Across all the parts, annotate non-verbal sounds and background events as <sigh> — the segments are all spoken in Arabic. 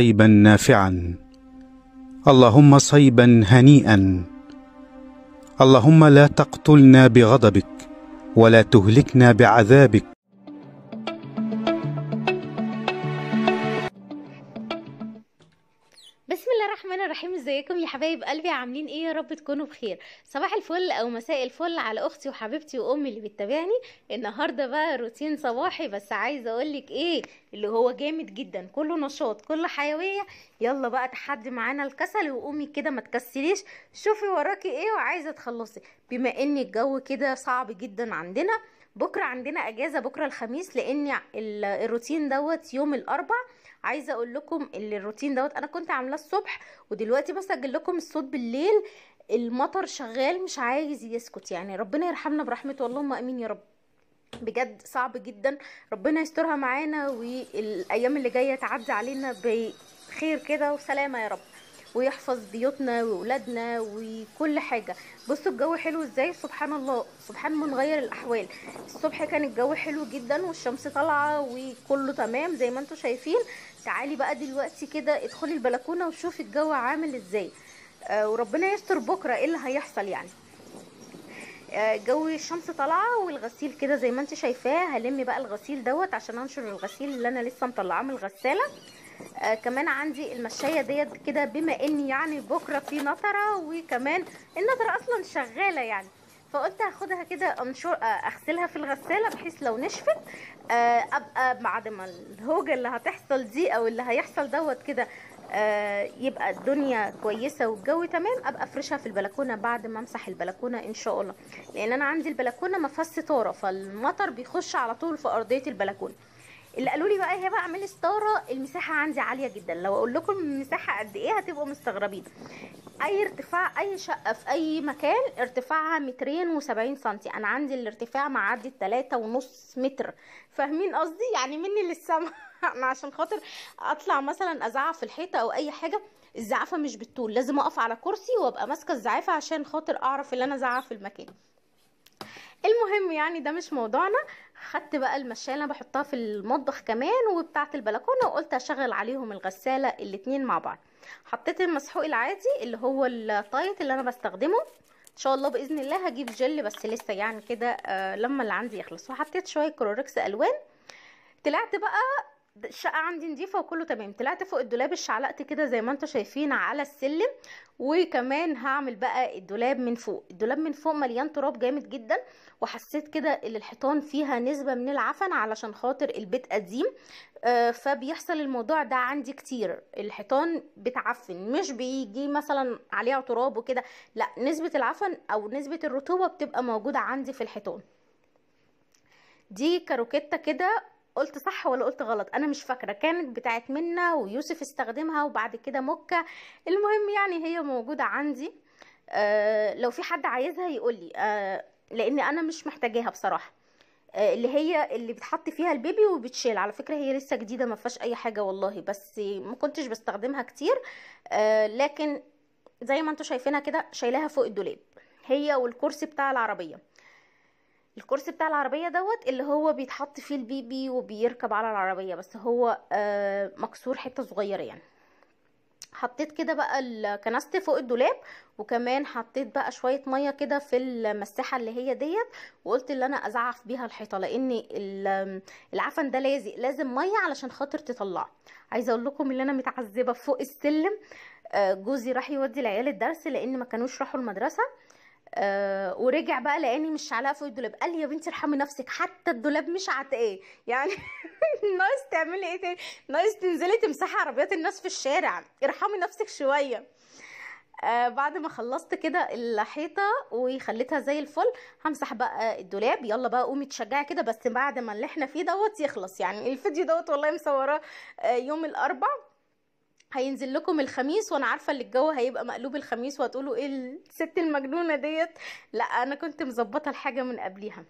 صيبا نافعا اللهم صيبا هنيئا اللهم لا تقتلنا بغضبك ولا تهلكنا بعذابك ازيكم يا حبايب قلبي عاملين ايه يا رب تكونوا بخير صباح الفل او مساء الفل على اختي وحبيبتي وامي اللي بتتابعني النهارده بقى روتين صباحي بس عايزه اقول لك ايه اللي هو جامد جدا كله نشاط كله حيويه يلا بقى تحدي معانا الكسل وقومي كده ما تكسليش شوفي وراكي ايه وعايزه تخلصي بما ان الجو كده صعب جدا عندنا بكره عندنا اجازه بكره الخميس لان الروتين دوت يوم الاربع عايزه اقول لكم ان الروتين دوت انا كنت عاملاه الصبح ودلوقتي بسجل لكم الصوت بالليل المطر شغال مش عايز يسكت يعني ربنا يرحمنا برحمته اللهم امين يا رب بجد صعب جدا ربنا يسترها معانا والايام اللي جايه تعدي علينا بخير كده وسلامه يا رب ويحفظ بيوتنا واولادنا وكل حاجه بصوا الجو حلو ازاي سبحان الله سبحان من غير الاحوال الصبح كان الجو حلو جدا والشمس طالعه وكله تمام زي ما انتم شايفين تعالي بقى دلوقتي كده ادخلي البلكونه وشوفي الجو عامل ازاي آه وربنا يستر بكره ايه اللي هيحصل يعني آه، جو الشمس طالعه والغسيل كده زي ما انت شايفاه هلم بقى الغسيل دوت عشان انشر الغسيل اللي انا لسه مطلعاه من الغساله آه كمان عندي المشايه ديت كده بما ان يعني بكره في نطره وكمان النطره اصلا شغاله يعني فقلت هاخدها كده آه، اغسلها في الغساله بحيث لو نشفت آه، ابقى بعد ما الهوجه اللي هتحصل دي او اللي هيحصل دوت كده آه، يبقى الدنيا كويسه والجو تمام ابقى افرشها في البلكونه بعد ما امسح البلكونه ان شاء الله لان انا عندي البلكونه ما فيهاش ستاره فالمطر بيخش على طول في ارضيه البلكونه اللي قالوا لي بقى هي بقى اعملي ستاره المساحه عندي عاليه جدا لو اقول لكم المساحه قد ايه هتبقوا مستغربين اي ارتفاع اي شقه في اي مكان ارتفاعها مترين وسبعين سنتي انا عندي الارتفاع معدي التلاتة ونص متر فاهمين قصدي يعني مني للسما <laughs> انا عشان خاطر اطلع مثلا ازعف في الحيطه او اي حاجه الزعافه مش بالطول لازم اقف على كرسي وابقى ماسكه الزعافه عشان خاطر اعرف اللي انا زعف في المكان المهم يعني ده مش موضوعنا خدت بقى المشالة انا بحطها في المطبخ كمان وبتاعه البلكونه وقلت اشغل عليهم الغساله الاتنين مع بعض حطيت المسحوق العادي اللي هو الطايت اللي انا بستخدمه ان شاء الله باذن الله هجيب جل بس لسه يعني كده آه لما اللي عندي يخلص وحطيت شويه كلوركس الوان طلعت بقى الشقه عندي نظيفه وكله تمام طلعت فوق الدولاب اشعلقت كده زي ما انتم شايفين على السلم وكمان هعمل بقى الدولاب من فوق الدولاب من فوق مليان تراب جامد جدا وحسيت كده ان الحيطان فيها نسبه من العفن علشان خاطر البيت قديم آه فبيحصل الموضوع ده عندي كتير الحيطان بتعفن مش بيجي مثلا عليها تراب وكده لا نسبه العفن او نسبه الرطوبه بتبقى موجوده عندي في الحيطان دي كاروكيتا كده قلت صح ولا قلت غلط انا مش فاكره كانت بتاعت منا ويوسف استخدمها وبعد كده مكه المهم يعني هي موجوده عندي آه لو في حد عايزها يقول لي آه لان انا مش محتاجاها بصراحه آه، اللي هي اللي بتحط فيها البيبي وبتشيل على فكره هي لسه جديده ما فيهاش اي حاجه والله بس ما كنتش بستخدمها كتير آه، لكن زي ما انتم شايفينها كده شايلاها فوق الدولاب هي والكرسي بتاع العربيه الكرسي بتاع العربية دوت اللي هو بيتحط فيه البيبي وبيركب على العربية بس هو آه، مكسور حتة صغيرة يعني حطيت كده بقى الكنستة فوق الدولاب وكمان حطيت بقى شوية مية كده في المساحة اللي هي ديت وقلت اللي انا ازعف بيها الحيطة لان العفن ده لازق لازم مية علشان خاطر تطلعه عايزة اقول لكم اللي انا متعذبة فوق السلم آه، جوزي راح يودي العيال الدرس لان ما كانوش راحوا المدرسة آه ورجع بقى لاني مش علاقه في الدولاب قال لي يا بنتي ارحمي نفسك حتى الدولاب مش عتقاه ايه. يعني <laughs> ناقص تعملي ايه تاني ناقص تنزلي تمسحي عربيات الناس في الشارع ارحمي نفسك شويه آه بعد ما خلصت كده الحيطه وخليتها زي الفل همسح بقى الدولاب يلا بقى قومي تشجعي كده بس بعد ما اللي احنا فيه دوت يخلص يعني الفيديو دوت والله مصوراه آه، يوم الاربع هينزل لكم الخميس وانا عارفه ان الجو هيبقى مقلوب الخميس وهتقولوا ايه الست المجنونه ديت لا انا كنت مظبطه الحاجه من قبليها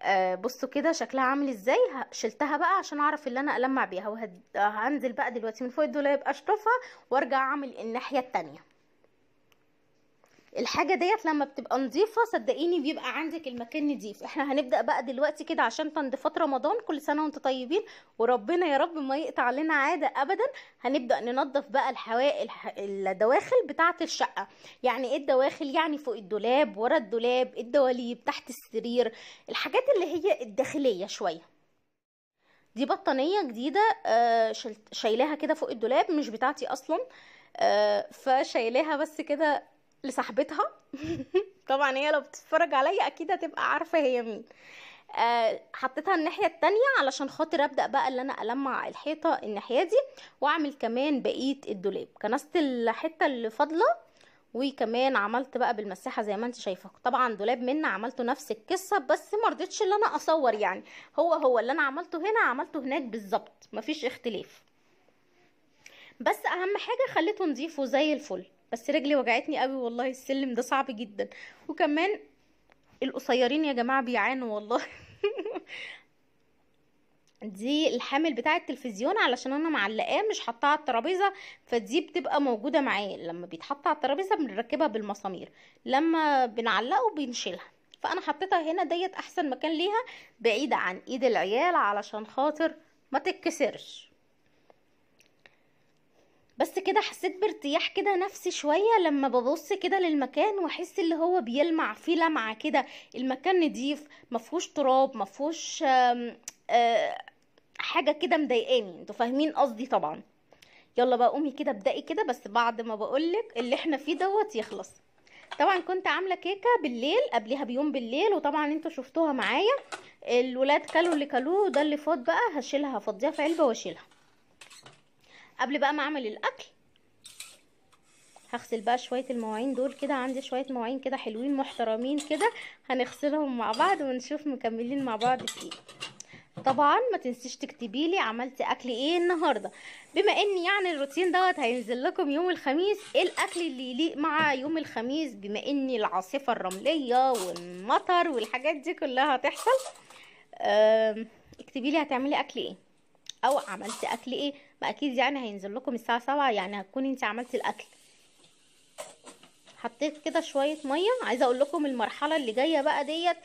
آه بصوا كده شكلها عامل ازاي شلتها بقى عشان اعرف اللي انا المع بيها وهنزل بقى دلوقتي من فوق الدولاب اشطفها وارجع اعمل الناحيه التانيه الحاجه ديت لما بتبقى نظيفه صدقيني بيبقى عندك المكان نضيف احنا هنبدا بقى دلوقتي كده عشان تنظيفات رمضان كل سنه وانتم طيبين وربنا يا رب ما يقطع لنا عاده ابدا هنبدا ننظف بقى الح... الدواخل بتاعه الشقه يعني ايه الدواخل يعني فوق الدولاب ورا الدولاب الدواليب تحت السرير الحاجات اللي هي الداخليه شويه دي بطانية جديدة آه، شايلاها كده فوق الدولاب مش بتاعتي أصلا آه، فشايلاها بس كده لصاحبتها <laughs> طبعا هي لو بتتفرج عليا اكيد هتبقى عارفه هي مين آه، حطيتها الناحيه التانية علشان خاطر ابدا بقى اللي انا المع الحيطه الناحيه دي واعمل كمان بقيه الدولاب كنست الحته اللي فاضله وكمان عملت بقى بالمساحه زي ما انت شايفه طبعا دولاب منا عملته نفس القصه بس ما رضيتش ان انا اصور يعني هو هو اللي انا عملته هنا عملته هناك بالظبط مفيش اختلاف بس اهم حاجه خليته نظيفه زي الفل بس رجلي وجعتني قوي والله السلم ده صعب جدا وكمان القصيرين يا جماعه بيعانوا والله <laughs> دي الحامل بتاع التلفزيون علشان انا معلقاه مش حاطاه على الترابيزه فدي بتبقى موجوده معايا لما بيتحط على الترابيزه بنركبها بالمسامير لما بنعلقه بنشيلها فانا حطيتها هنا ديت احسن مكان ليها بعيده عن ايد العيال علشان خاطر ما تتكسرش بس كده حسيت بارتياح كده نفسي شوية لما ببص كده للمكان واحس اللي هو بيلمع فيه لمعة كده المكان نضيف مفهوش تراب مفهوش آم آه، حاجة كده مضايقاني انتوا فاهمين قصدي طبعا يلا بقى قومي كده ابدأي كده بس بعد ما بقولك اللي احنا فيه دوت يخلص طبعا كنت عامله كيكه بالليل قبلها بيوم بالليل وطبعا انتوا شفتوها معايا الولاد كلوا اللي كلوه وده اللي فاض بقى هشيلها هفضيها في علبه واشيلها قبل بقى ما اعمل الاكل هغسل بقى شويه المواعين دول كده عندي شويه مواعين كده حلوين محترمين كده هنغسلهم مع بعض ونشوف مكملين مع بعض في ايه طبعا ما تنسيش تكتبي لي عملتي اكل ايه النهارده بما ان يعني الروتين دوت هينزل لكم يوم الخميس ايه الاكل اللي يليق مع يوم الخميس بما ان العاصفه الرمليه والمطر والحاجات دي كلها هتحصل اكتبي لي هتعملي اكل ايه او عملتي اكل ايه اكيد يعني هينزل لكم الساعه سبعة يعني هتكون انت عملتي الاكل حطيت كده شويه ميه عايزه اقول لكم المرحله اللي جايه بقى ديت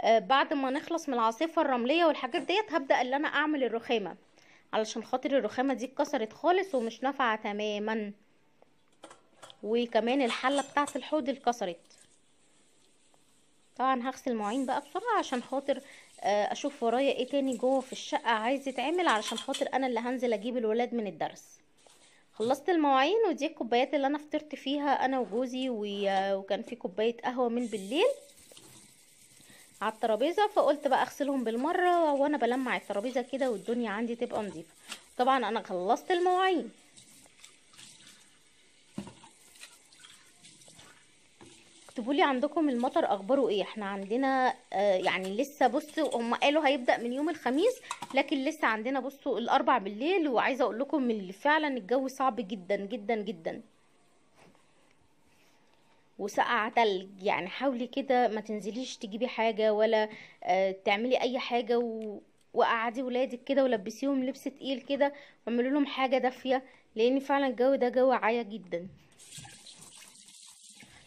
آه، بعد ما نخلص من العاصفه الرمليه والحاجات ديت هبدا اللي انا اعمل الرخامه علشان خاطر الرخامه دي اتكسرت خالص ومش نافعه تماما وكمان الحله بتاعه الحوض اتكسرت طبعا هغسل المواعين بقى بسرعه عشان خاطر آه، اشوف ورايا ايه تاني جوه في الشقه عايز يتعمل علشان خاطر انا اللي هنزل اجيب الولاد من الدرس خلصت المواعين ودي الكوبايات اللي انا فطرت فيها انا وجوزي وكان في كوبايه قهوه من بالليل على الترابيزه فقلت بقى اغسلهم بالمره وانا بلمع الترابيزه كده والدنيا عندي تبقى نظيفه طبعا انا خلصت المواعين اكتبوا لي عندكم المطر اخباره ايه احنا عندنا آه، يعني لسه بصوا هم قالوا هيبدا من يوم الخميس لكن لسه عندنا بصوا الاربع بالليل وعايزه اقول لكم ان فعلا الجو صعب جدا جدا جدا وسقع تلج يعني حاولي كده ما تنزليش تجيبي حاجه ولا آه، تعملي اي حاجه و... وقعدي ولادك كده ولبسيهم لبس تقيل كده واعملي لهم حاجه دافيه لان فعلا الجو ده جو عايه جدا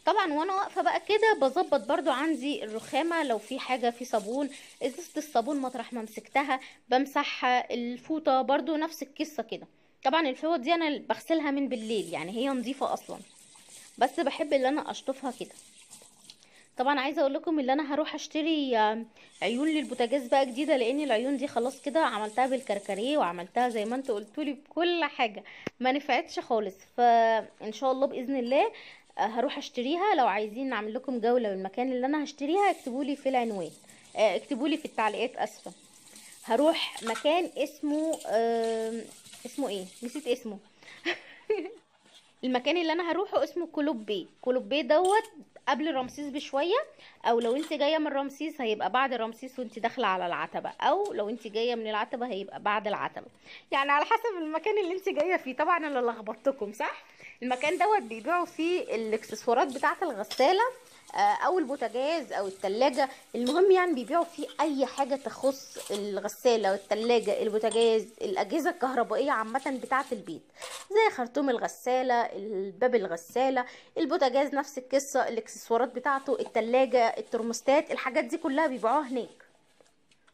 طبعا وانا واقفه بقى كده بظبط برضو عندي الرخامه لو في حاجه في صابون ازازه الصابون مطرح ما مسكتها بمسحها الفوطه برضو نفس القصه كده طبعا الفوط دي انا بغسلها من بالليل يعني هي نظيفه اصلا بس بحب ان انا اشطفها كده طبعا عايزه اقول لكم ان انا هروح اشتري عيون للبوتاجاز بقى جديده لان العيون دي خلاص كده عملتها بالكركريه وعملتها زي ما انتوا قلتولي بكل حاجه ما نفعتش خالص فان شاء الله باذن الله هروح اشتريها لو عايزين نعمل لكم جوله بالمكان اللي انا هشتريها اكتبوا لي في العنوان آه، اكتبوا لي في التعليقات اسفه هروح مكان اسمه اسمه ايه نسيت اسمه <laughs> المكان اللي انا هروحه اسمه كولوبي كولوبي دوت قبل رمسيس بشويه او لو انت جايه من رمسيس هيبقى بعد رمسيس وانت داخله على العتبه او لو انت جايه من العتبه هيبقى بعد العتبه يعني على حسب المكان اللي انت جايه فيه طبعا انا لخبطتكم صح المكان دوت بيبيعوا فيه الاكسسوارات بتاعه الغساله آه، او البوتاجاز او التلاجة المهم يعني بيبيعوا فيه اي حاجة تخص الغسالة والتلاجة البوتاجاز الاجهزة الكهربائية عامة بتاعة البيت زي خرطوم الغسالة الباب الغسالة البوتاجاز نفس القصة الاكسسوارات بتاعته التلاجة الترموستات الحاجات دي كلها بيبيعوها هناك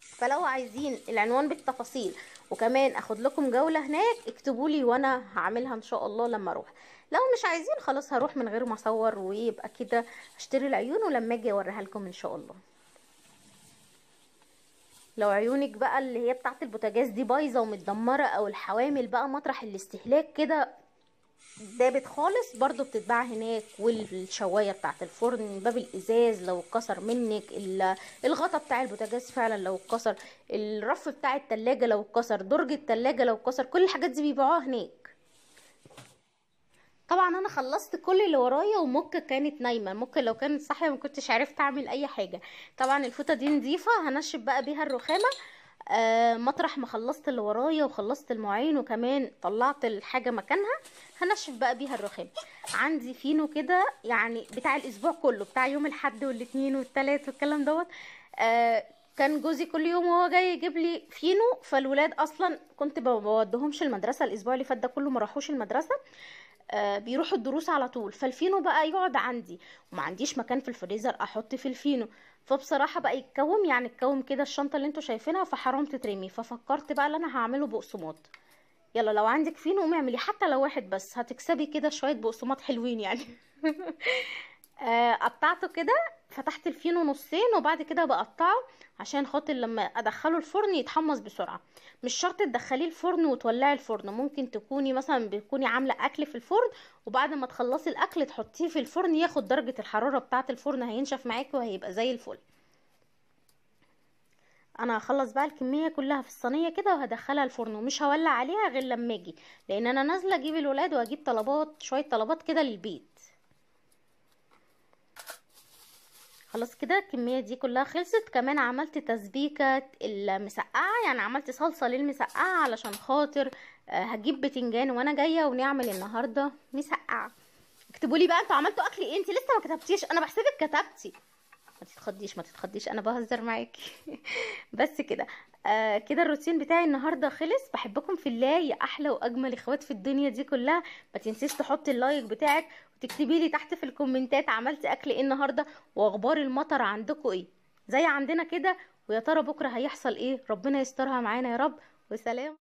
فلو عايزين العنوان بالتفاصيل وكمان اخد لكم جولة هناك اكتبولي وانا هعملها ان شاء الله لما اروح لو مش عايزين خلاص هروح من غير ما اصور ويبقى كده اشتري العيون ولما اجي اوريها لكم ان شاء الله لو عيونك بقى اللي هي بتاعت البوتاجاز دي بايظه ومتدمره او الحوامل بقى مطرح الاستهلاك كده دابت خالص برضو بتتباع هناك والشوايه بتاعت الفرن باب الازاز لو اتكسر منك الغطا بتاع البوتاجاز فعلا لو اتكسر الرف بتاع التلاجة لو اتكسر درج التلاجة لو اتكسر كل الحاجات دي بيبيعوها هناك طبعا انا خلصت كل اللي ورايا ومك كانت نايمه مك لو كانت صاحيه ما كنتش عرفت اعمل اي حاجه طبعا الفوطه دي نظيفه هنشف بقى بيها الرخامه آه مطرح ما خلصت اللي ورايا وخلصت المواعين وكمان طلعت الحاجه مكانها هنشف بقى بيها الرخام عندي فينو كده يعني بتاع الاسبوع كله بتاع يوم الاحد والاثنين والثلاث والكلام دوت آه كان جوزي كل يوم وهو جاي يجيب لي فينو فالولاد اصلا كنت ما بودهمش المدرسه الاسبوع اللي فات ده كله ما راحوش المدرسه آه، بيروح الدروس على طول فالفينو بقى يقعد عندي وما عنديش مكان في الفريزر احط فيه الفينو فبصراحة بقى يتكوم يعني اتكوم كده الشنطة اللي انتوا شايفينها فحرام تترمي ففكرت بقى ان انا هعمله بقسماط يلا لو عندك فينو قومي اعملي حتى لو واحد بس هتكسبي كده شوية بقسماط حلوين يعني <laughs> آه، قطعته كده فتحت الفينو نصين وبعد كده بقطعه عشان خاطر لما ادخله الفرن يتحمص بسرعه مش شرط تدخليه الفرن وتولعي الفرن ممكن تكوني مثلا بتكوني عامله اكل في الفرن وبعد ما تخلصي الاكل تحطيه في الفرن ياخد درجه الحراره بتاعه الفرن هينشف معاكي وهيبقى زي الفل انا هخلص بقى الكميه كلها في الصينيه كده وهدخلها الفرن ومش هولع عليها غير لما اجي لان انا نازله اجيب الولاد واجيب طلبات شويه طلبات كده للبيت خلاص كده الكميه دي كلها خلصت كمان عملت تسبيكه المسقعه يعني عملت صلصه للمسقعه علشان خاطر آه، هجيب بتنجان وانا جايه ونعمل النهارده مسقعه اكتبوا لي بقى انتوا عملتوا اكل ايه انت لسه ما كتبتيش انا بحسبك كتبتي ما تتخضيش ما تتخضيش انا بهزر معاكي <laughs> بس كده آه كده الروتين بتاعي النهارده خلص بحبكم في الله يا احلى واجمل اخوات في الدنيا دي كلها ما تنسيش تحطي اللايك بتاعك وتكتبي لي تحت في الكومنتات عملت اكل ايه النهارده واخبار المطر عندكم ايه زي عندنا كده ويا ترى بكره هيحصل ايه ربنا يسترها معانا يا رب وسلام